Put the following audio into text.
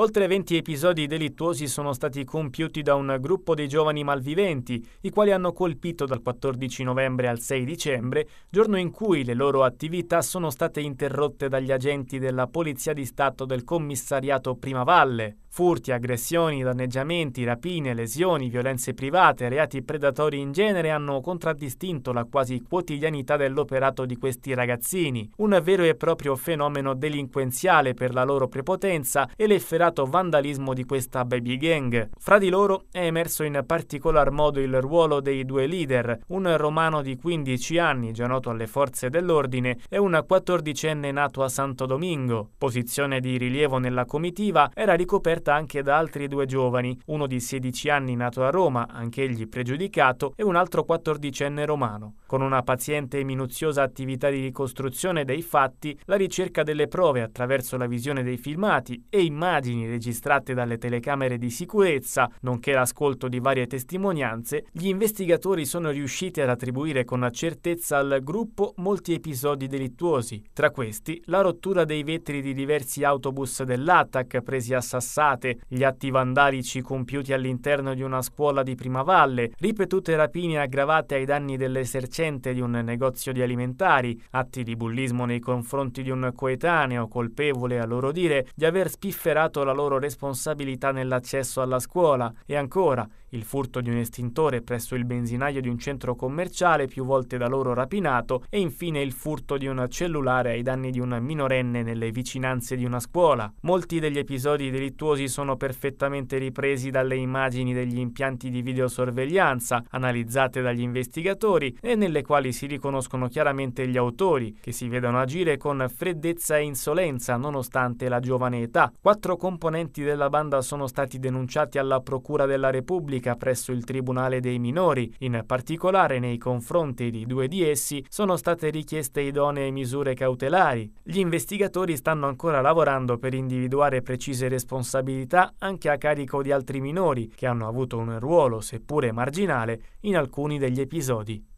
Oltre 20 episodi delittuosi sono stati compiuti da un gruppo di giovani malviventi, i quali hanno colpito dal 14 novembre al 6 dicembre, giorno in cui le loro attività sono state interrotte dagli agenti della Polizia di Stato del Commissariato Prima Valle. Furti, aggressioni, danneggiamenti, rapine, lesioni, violenze private, reati predatori in genere hanno contraddistinto la quasi quotidianità dell'operato di questi ragazzini, un vero e proprio fenomeno delinquenziale per la loro prepotenza e l'efferato l'accelerato vandalismo di questa baby gang. Fra di loro è emerso in particolar modo il ruolo dei due leader, un romano di 15 anni già noto alle forze dell'ordine e un 14enne nato a Santo Domingo. Posizione di rilievo nella comitiva era ricoperta anche da altri due giovani, uno di 16 anni nato a Roma, anch'egli pregiudicato, e un altro 14enne romano. Con una paziente e minuziosa attività di ricostruzione dei fatti, la ricerca delle prove attraverso la visione dei filmati e immagini immagini registrate dalle telecamere di sicurezza, nonché l'ascolto di varie testimonianze, gli investigatori sono riusciti ad attribuire con certezza al gruppo molti episodi delittuosi, tra questi la rottura dei vetri di diversi autobus dell'ATAC presi a sassate, gli atti vandalici compiuti all'interno di una scuola di Prima Valle, ripetute rapine aggravate ai danni dell'esercente di un negozio di alimentari, atti di bullismo nei confronti di un coetaneo colpevole a loro dire di aver spifferato la loro responsabilità nell'accesso alla scuola e ancora il furto di un estintore presso il benzinaio di un centro commerciale più volte da loro rapinato e infine il furto di un cellulare ai danni di una minorenne nelle vicinanze di una scuola. Molti degli episodi delittuosi sono perfettamente ripresi dalle immagini degli impianti di videosorveglianza analizzate dagli investigatori e nelle quali si riconoscono chiaramente gli autori che si vedono agire con freddezza e insolenza nonostante la giovane età. Quattro comp- componenti della banda sono stati denunciati alla Procura della Repubblica presso il Tribunale dei Minori. In particolare nei confronti di due di essi sono state richieste idonee misure cautelari. Gli investigatori stanno ancora lavorando per individuare precise responsabilità anche a carico di altri minori che hanno avuto un ruolo, seppure marginale, in alcuni degli episodi.